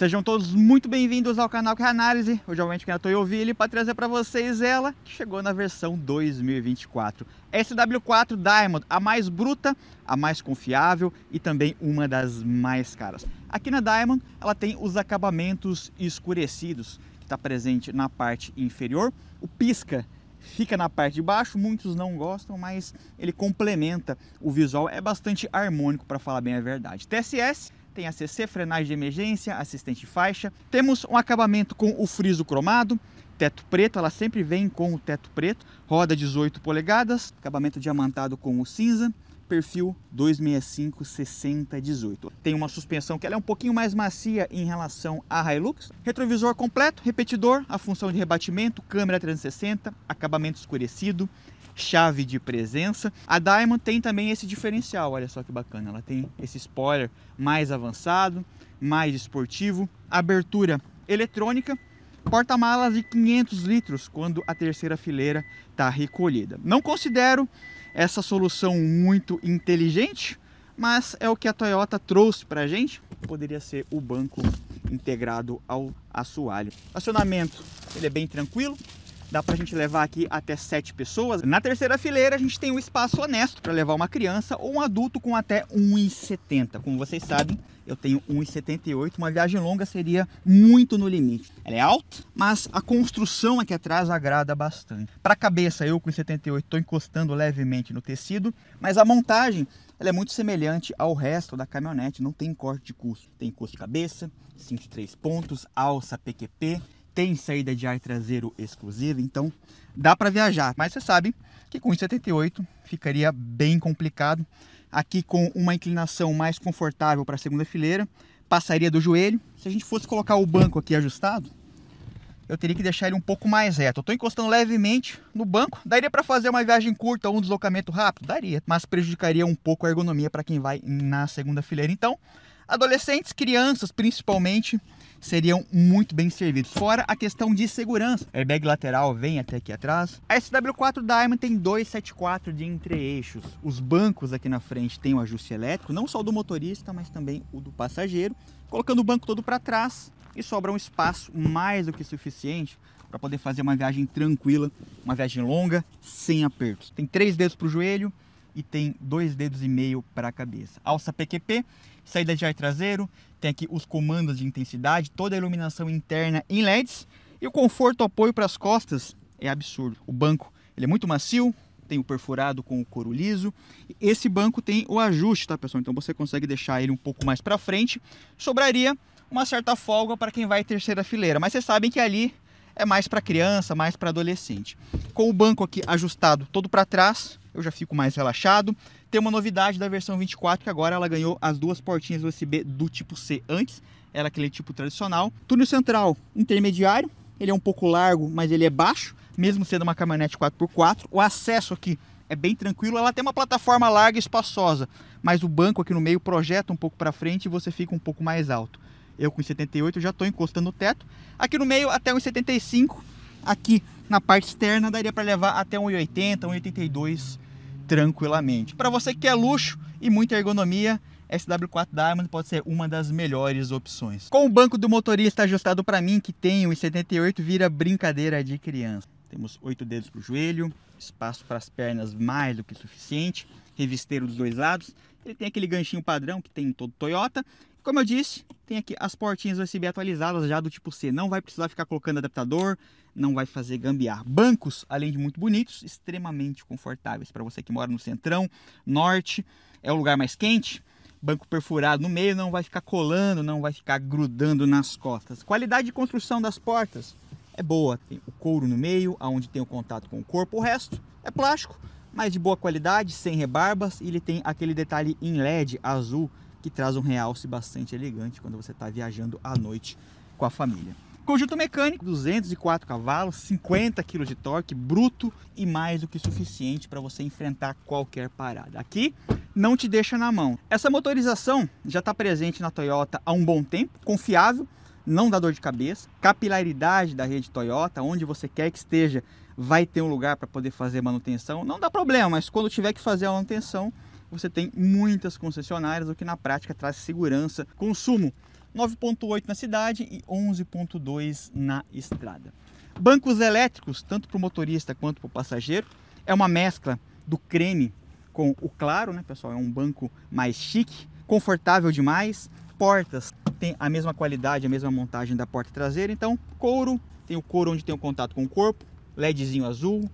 Sejam todos muito bem-vindos ao canal Que é Análise. Hoje eu entro aqui na Toyoville para trazer para vocês ela que chegou na versão 2024. SW4 Diamond, a mais bruta, a mais confiável e também uma das mais caras. Aqui na Diamond ela tem os acabamentos escurecidos, que está presente na parte inferior, o pisca fica na parte de baixo, muitos não gostam, mas ele complementa o visual, é bastante harmônico para falar bem a verdade. TSS tem ACC, frenagem de emergência, assistente de faixa. Temos um acabamento com o friso cromado, teto preto, ela sempre vem com o teto preto, roda 18 polegadas, acabamento diamantado com o cinza perfil 265-6018. Tem uma suspensão que ela é um pouquinho mais macia em relação à Hilux. Retrovisor completo, repetidor, a função de rebatimento, câmera 360, acabamento escurecido, chave de presença. A Diamond tem também esse diferencial, olha só que bacana. Ela tem esse spoiler mais avançado, mais esportivo, abertura eletrônica, porta-malas de 500 litros quando a terceira fileira está recolhida. Não considero essa solução muito inteligente, mas é o que a Toyota trouxe para a gente, poderia ser o banco integrado ao assoalho. O acionamento ele é bem tranquilo, dá para a gente levar aqui até 7 pessoas. Na terceira fileira a gente tem um espaço honesto para levar uma criança ou um adulto com até 1,70. Como vocês sabem, eu tenho 1,78, uma viagem longa seria muito no limite. Ela é alta, mas a construção aqui atrás agrada bastante. Para a cabeça, eu com 1,78 estou encostando levemente no tecido, mas a montagem ela é muito semelhante ao resto da caminhonete, não tem corte de custo. Tem custo de cabeça, 5 três pontos, alça PQP, tem saída de ar traseiro exclusiva, então dá para viajar. Mas você sabe que com 78 ficaria bem complicado. Aqui com uma inclinação mais confortável para a segunda fileira, passaria do joelho. Se a gente fosse colocar o banco aqui ajustado, eu teria que deixar ele um pouco mais reto. Eu estou encostando levemente no banco, daria para fazer uma viagem curta ou um deslocamento rápido? Daria, mas prejudicaria um pouco a ergonomia para quem vai na segunda fileira. Então, adolescentes, crianças principalmente, seriam muito bem servidos. Fora a questão de segurança. Airbag lateral vem até aqui atrás. A SW4 Diamond tem 274 de entre-eixos. Os bancos aqui na frente têm o um ajuste elétrico, não só do motorista, mas também o do passageiro. Colocando o banco todo para trás e sobra um espaço mais do que suficiente para poder fazer uma viagem tranquila, uma viagem longa, sem apertos. Tem três dedos para o joelho, e tem dois dedos e meio para a cabeça. Alça PQP, saída de ar traseiro, tem aqui os comandos de intensidade, toda a iluminação interna em LEDs e o conforto apoio para as costas é absurdo. O banco ele é muito macio, tem o perfurado com o couro liso. Esse banco tem o ajuste, tá pessoal? Então você consegue deixar ele um pouco mais para frente. Sobraria uma certa folga para quem vai terceira fileira, mas vocês sabem que ali é mais para criança, mais para adolescente. Com o banco aqui ajustado todo para trás, eu já fico mais relaxado. Tem uma novidade da versão 24 que agora ela ganhou as duas portinhas USB do tipo C antes, era é aquele tipo tradicional. Túnel central intermediário, ele é um pouco largo, mas ele é baixo, mesmo sendo uma caminhonete 4x4. O acesso aqui é bem tranquilo, ela tem uma plataforma larga e espaçosa, mas o banco aqui no meio projeta um pouco para frente e você fica um pouco mais alto. Eu com 78 já estou encostando no teto. Aqui no meio até 1,75. Aqui na parte externa daria para levar até 1,80, 1,82 tranquilamente. Para você que quer é luxo e muita ergonomia, SW4 Diamond pode ser uma das melhores opções. Com o banco do motorista ajustado para mim, que tem 1,78, vira brincadeira de criança. Temos oito dedos para o joelho, espaço para as pernas mais do que suficiente, revisteiro dos dois lados. Ele tem aquele ganchinho padrão que tem em todo Toyota como eu disse, tem aqui as portinhas USB atualizadas já do tipo C. Não vai precisar ficar colocando adaptador, não vai fazer gambiar. Bancos, além de muito bonitos, extremamente confortáveis para você que mora no centrão, norte, é o lugar mais quente. Banco perfurado no meio, não vai ficar colando, não vai ficar grudando nas costas. Qualidade de construção das portas é boa. Tem o couro no meio, aonde tem o contato com o corpo. O resto é plástico, mas de boa qualidade, sem rebarbas. E ele tem aquele detalhe em LED azul que traz um realce bastante elegante quando você está viajando à noite com a família. Conjunto mecânico, 204 cavalos, 50 kg de torque bruto e mais do que suficiente para você enfrentar qualquer parada. Aqui não te deixa na mão. Essa motorização já está presente na Toyota há um bom tempo, confiável, não dá dor de cabeça, capilaridade da rede Toyota, onde você quer que esteja, vai ter um lugar para poder fazer manutenção. Não dá problema, mas quando tiver que fazer a manutenção, você tem muitas concessionárias, o que na prática traz segurança. Consumo 9,8 na cidade e 11,2 na estrada. Bancos elétricos, tanto para o motorista quanto para o passageiro, é uma mescla do creme com o claro, né, pessoal? É um banco mais chique, confortável demais. Portas tem a mesma qualidade, a mesma montagem da porta traseira, então couro, tem o couro onde tem o contato com o corpo, LEDzinho azul,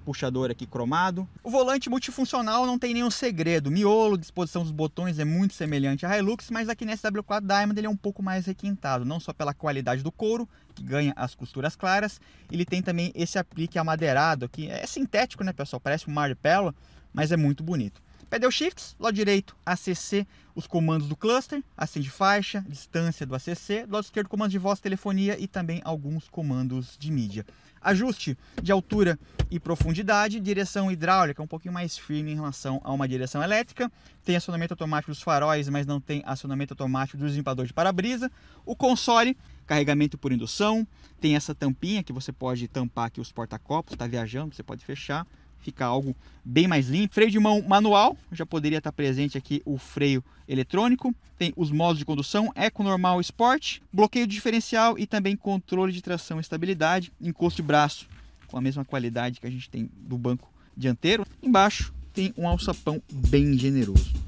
puxador aqui cromado. O volante multifuncional não tem nenhum segredo, miolo, disposição dos botões é muito semelhante à Hilux, mas aqui nesse W4 Diamond ele é um pouco mais requintado, não só pela qualidade do couro, que ganha as costuras claras, ele tem também esse aplique amadeirado aqui, é sintético né pessoal, parece um marpelo, mas é muito bonito. Pedal Shifts, lado direito ACC, os comandos do cluster, acende faixa, distância do ACC, lado esquerdo comandos de voz, telefonia e também alguns comandos de mídia. Ajuste de altura e profundidade, direção hidráulica, um pouquinho mais firme em relação a uma direção elétrica, tem acionamento automático dos faróis, mas não tem acionamento automático do limpador de para-brisa, o console, carregamento por indução, tem essa tampinha que você pode tampar aqui os porta-copos, está viajando, você pode fechar, fica algo bem mais limpo. Freio de mão manual, já poderia estar presente aqui o freio eletrônico. Tem os modos de condução, eco normal, sport, bloqueio diferencial e também controle de tração e estabilidade, encosto de braço com a mesma qualidade que a gente tem do banco dianteiro. Embaixo tem um alçapão bem generoso.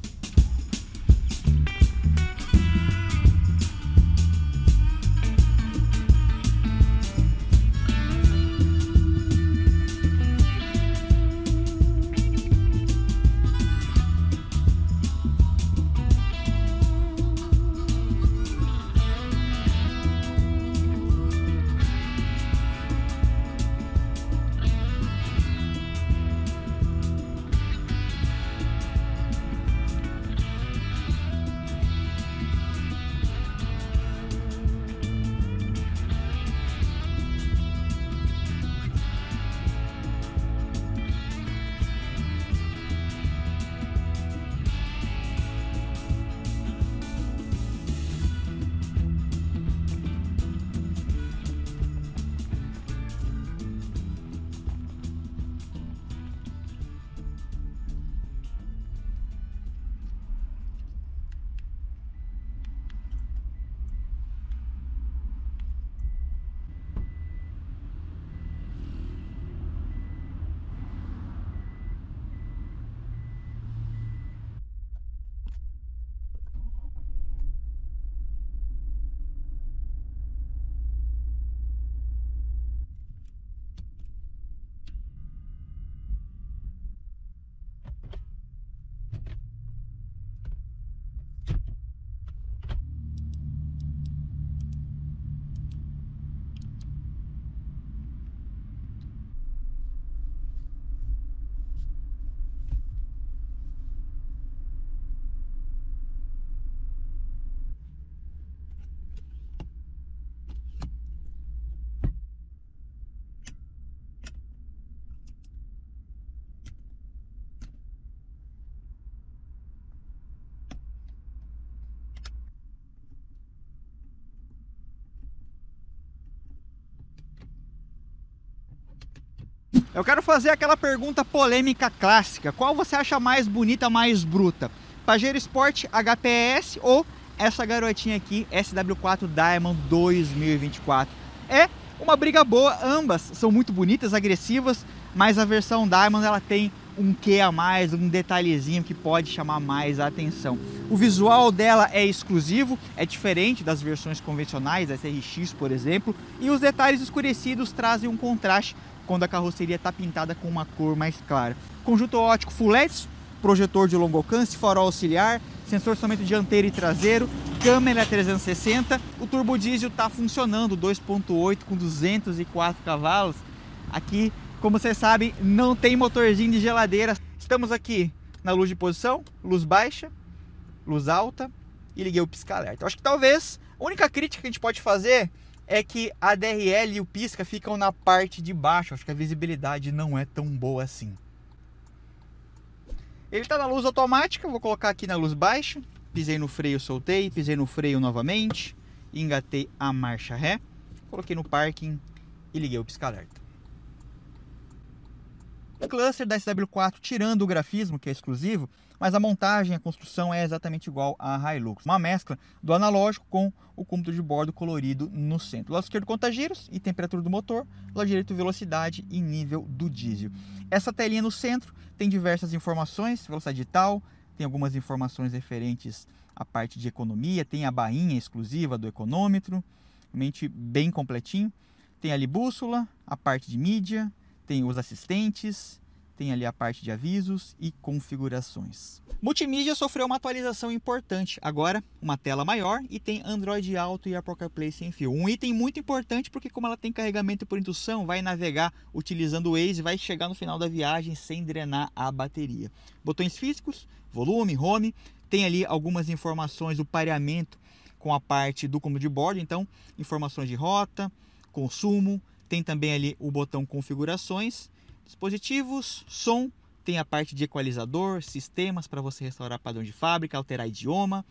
Eu quero fazer aquela pergunta polêmica clássica. Qual você acha mais bonita, mais bruta? Pajero Sport HPS ou essa garotinha aqui, SW4 Diamond 2024? É uma briga boa, ambas são muito bonitas, agressivas, mas a versão Diamond ela tem um que a mais, um detalhezinho que pode chamar mais a atenção. O visual dela é exclusivo, é diferente das versões convencionais, a SRX por exemplo, e os detalhes escurecidos trazem um contraste quando a carroceria está pintada com uma cor mais clara. Conjunto óptico full LED, projetor de longo alcance, farol auxiliar, sensor somente dianteiro e traseiro, câmera 360. O turbo diesel está funcionando, 2.8 com 204 cavalos. Aqui, como você sabe, não tem motorzinho de geladeira. Estamos aqui na luz de posição, luz baixa, luz alta e liguei o pisca-alerta. Acho que talvez a única crítica que a gente pode fazer é que a DRL e o pisca ficam na parte de baixo. Acho que a visibilidade não é tão boa assim. Ele está na luz automática, vou colocar aqui na luz baixa. Pisei no freio, soltei, pisei no freio novamente, engatei a marcha ré, coloquei no parking e liguei o pisca-alerta. O cluster da SW4, tirando o grafismo, que é exclusivo, mas a montagem, a construção é exatamente igual à Hilux. Uma mescla do analógico com o cúmplice de bordo colorido no centro. Lado esquerdo conta giros e temperatura do motor, lado direito velocidade e nível do diesel. Essa telinha no centro tem diversas informações, velocidade digital, tem algumas informações referentes à parte de economia, tem a bainha exclusiva do econômetro, realmente bem completinho. Tem ali bússola, a parte de mídia, tem os assistentes, tem ali a parte de avisos e configurações. Multimídia sofreu uma atualização importante. Agora, uma tela maior e tem Android Auto e Apple CarPlay sem fio. Um item muito importante porque como ela tem carregamento por indução, vai navegar utilizando o Waze, vai chegar no final da viagem sem drenar a bateria. Botões físicos, volume, home, tem ali algumas informações do pareamento com a parte do comando de bordo, então informações de rota, consumo, tem também ali o botão configurações, dispositivos, som, tem a parte de equalizador, sistemas para você restaurar padrão de fábrica, alterar idioma,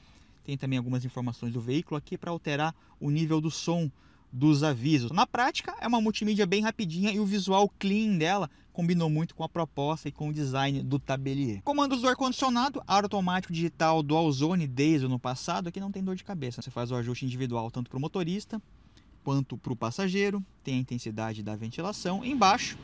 tem também algumas informações do veículo aqui para alterar o nível do som dos avisos. Na prática, é uma multimídia bem rapidinha e o visual clean dela combinou muito com a proposta e com o design do tabelier. Comandos do ar-condicionado, automático digital Dual Zone desde o ano passado, aqui não tem dor de cabeça. Você faz o ajuste individual tanto para o motorista quanto para o passageiro, tem a intensidade da ventilação. Embaixo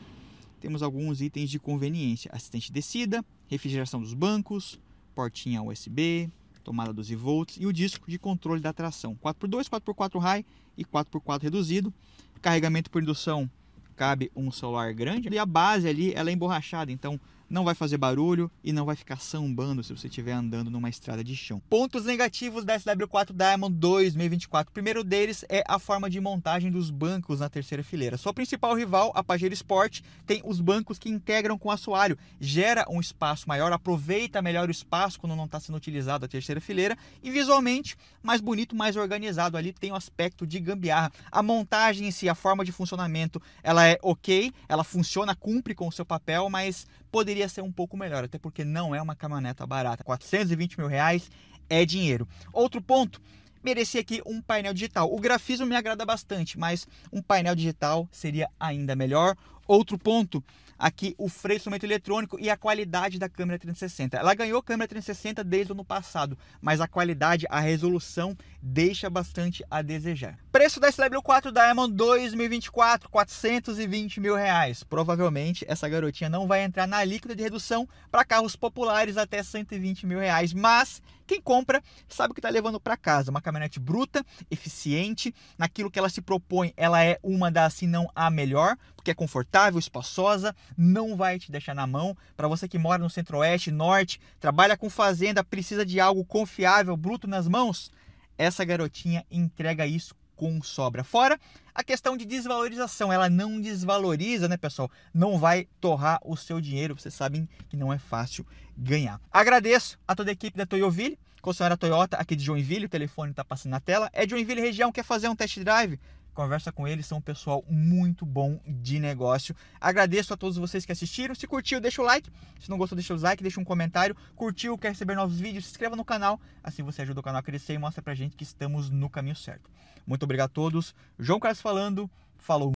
temos alguns itens de conveniência: assistente descida, refrigeração dos bancos, portinha USB, tomada 12 volts e o disco de controle da tração 4x2, 4x4 high e 4x4 reduzido. Carregamento por indução cabe um celular grande e a base ali ela é emborrachada, então não vai fazer barulho e não vai ficar sambando se você estiver andando numa estrada de chão. Pontos negativos da SW4 Diamond 2024. O primeiro deles é a forma de montagem dos bancos na terceira fileira. Sua principal rival, a Pajero Sport, tem os bancos que integram com o assoalho, gera um espaço maior, aproveita melhor o espaço quando não está sendo utilizado a terceira fileira e visualmente mais bonito, mais organizado ali, tem o um aspecto de gambiarra. A montagem em si, a forma de funcionamento, ela é ok, ela funciona, cumpre com o seu papel, mas poderia poderia ser um pouco melhor, até porque não é uma caminhoneta barata. 420 mil reais é dinheiro. Outro ponto, merecia aqui um painel digital. O grafismo me agrada bastante, mas um painel digital seria ainda melhor. Outro ponto aqui o freio de instrumento eletrônico e a qualidade da câmera 360. Ela ganhou câmera 360 desde o ano passado, mas a qualidade, a resolução deixa bastante a desejar. Preço da Celebrity 4 Diamond 2024, 420 mil reais. Provavelmente essa garotinha não vai entrar na líquida de redução para carros populares até 120 mil reais, mas quem compra sabe o que está levando para casa. Uma caminhonete bruta, eficiente, naquilo que ela se propõe, ela é uma das, se não a melhor, porque é confortável confortável, espaçosa, não vai te deixar na mão. Para você que mora no centro-oeste, norte, trabalha com fazenda, precisa de algo confiável, bruto nas mãos, essa garotinha entrega isso com sobra. Fora a questão de desvalorização, ela não desvaloriza, né, pessoal? Não vai torrar o seu dinheiro, vocês sabem que não é fácil ganhar. Agradeço a toda a equipe da Toyoville, concessionária Toyota aqui de Joinville, o telefone está passando na tela. É Joinville região, quer fazer um test drive? conversa com eles, são um pessoal muito bom de negócio. Agradeço a todos vocês que assistiram. Se curtiu, deixa o like. Se não gostou, deixa o like, deixa um comentário. Curtiu, quer receber novos vídeos, se inscreva no canal. Assim você ajuda o canal a crescer e mostra pra gente que estamos no caminho certo. Muito obrigado a todos. João Carlos falando. Falou.